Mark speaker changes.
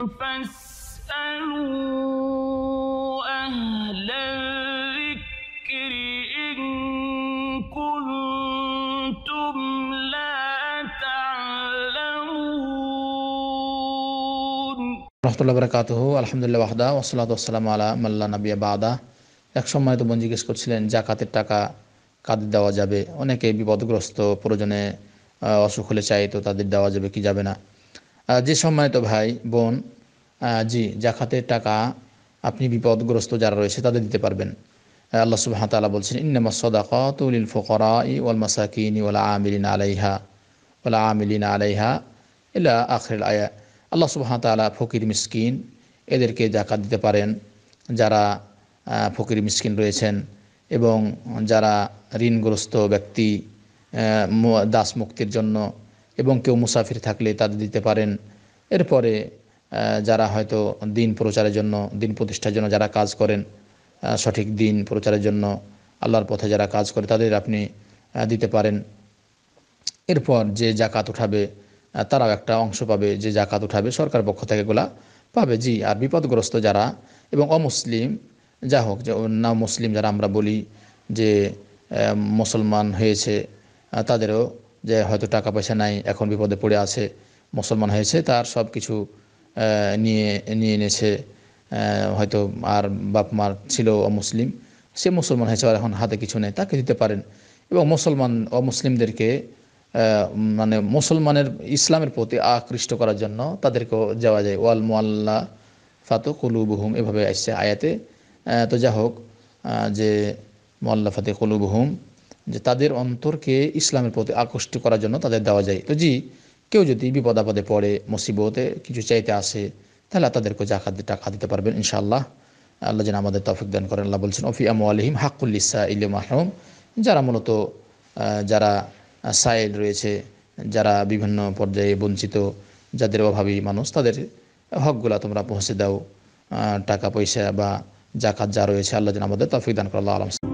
Speaker 1: আলহামদুলিল্লাহ এক জিজ্ঞেস করছিলেন জাকাতের টাকা কাদের দেওয়া যাবে অনেকে বিপদগ্রস্ত প্রয়োজনে অসুখ হলে চাই তো তাদের দেওয়া যাবে কি যাবে না যে সম্মানিত ভাই বোন জি জাকাতের টাকা আপনি বিপদগ্রস্ত যারা রয়েছে তাদের দিতে পারবেন আল্লাহ সুবাহ তালা বলছেন ইন্নামা ইল ফকরা ই ওয়াল মাসাকিন ওয়াল আমিলিন আলাইহা ওয়ালা আমিলিন আলাইহা ইলা আখরিল আয়া আল্লাহ সুবাহ তালা ফকির মিসকিন এদেরকে জাকাত দিতে পারেন যারা ফকির মিসকিন রয়েছেন এবং যারা ঋণগ্রস্ত ব্যক্তি দাসমুক্তির জন্য এবং কেউ মুসাফির থাকলে তাদের দিতে পারেন এরপরে যারা হয়তো দিন প্রচারের জন্য দিন প্রতিষ্ঠার জন্য যারা কাজ করেন সঠিক দিন প্রচারের জন্য আল্লাহর পথে যারা কাজ করে তাদের আপনি দিতে পারেন এরপর যে জাকাত উঠাবে তারাও একটা অংশ পাবে যে জাকাত উঠাবে সরকার পক্ষ থেকে এগুলা পাবে জি আর বিপদগ্রস্ত যারা এবং অমুসলিম যা হোক যে না মুসলিম যারা আমরা বলি যে মুসলমান হয়েছে তাদেরও যে হয়তো টাকা পয়সা নাই এখন বিপদে পড়ে আছে মুসলমান হয়েছে তার সব কিছু নিয়ে নিয়ে এনেছে হয়তো আর বাপ মার ছিল অমুসলিম সে মুসলমান হয়েছে আর এখন হাতে কিছু নেই তাকে দিতে পারেন এবং মুসলমান অমুসলিমদেরকে মানে মুসলমানের ইসলামের প্রতি আকৃষ্ট করার জন্য তাদেরকেও যাওয়া যায় ওয়াল মোয়াল্লা ফাতো বহুম এভাবে আসছে আয়াতে তো যা হোক যে মোয়াল্লা ফাতে কুলুবহুম যে তাদের অন্তরকে ইসলামের প্রতি আকৃষ্ট করার জন্য তাদের দেওয়া যায় তো জি কেউ যদি বিপদ আপদে পড়ে মুসিবতে কিছু চাইতে আসে তাহলে তাদেরকে জাকাত টাকা দিতে পারবেন ইনশাআল্লাহ আল্লাহ যেন আমাদের তফিক দান করেন আল্লাহ বলছেন অফি আমু আলহিম ইসা ইল মাহরুম যারা মূলত যারা সাইড রয়েছে যারা বিভিন্ন পর্যায়ে বঞ্চিত যাদের অভাবী মানুষ তাদের হকগুলা তোমরা পৌঁছে দাও টাকা পয়সা বা জাকাত যা রয়েছে আল্লাহ যেন আমাদের তফিক দান আল্লাহ আলম